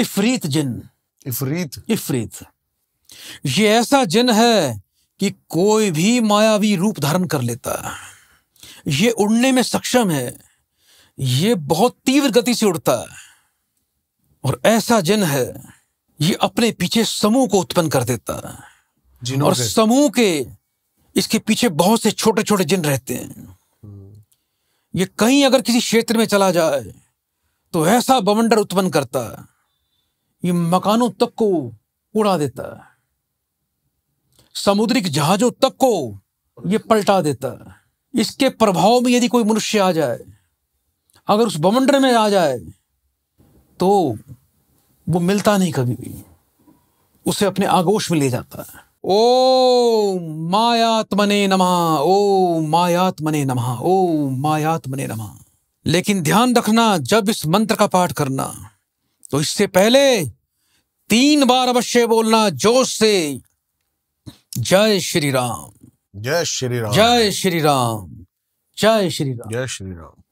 इफरीत जिन इफरीत इफरीत ये ऐसा जिन है कि कोई भी मायावी रूप धारण कर लेता है ये उड़ने में सक्षम है ये बहुत तीव्र गति से उड़ता है और ऐसा जिन है ये अपने पीछे समूह को उत्पन्न कर देता है और समूह के इसके पीछे बहुत से छोटे छोटे जिन रहते हैं ये कहीं अगर किसी क्षेत्र में चला जाए तो ऐसा बवंडर उत्पन्न करता है ये मकानों तक को उड़ा देता है समुद्रिक जहाजों तक को ये पलटा देता है इसके प्रभाव में यदि कोई मनुष्य आ जाए अगर उस बमंडर में आ जाए तो वो मिलता नहीं कभी भी उसे अपने आगोश में ले जाता है ओ मायात्मने नमः ओ मायात्मने नमः ओ मायात्मने नमः लेकिन ध्यान रखना जब इस मंत्र का पाठ करना तो इससे पहले तीन बार अवश्य बोलना जोश से जय श्री राम जय श्री राम जय श्री राम जय श्री राम जय श्री राम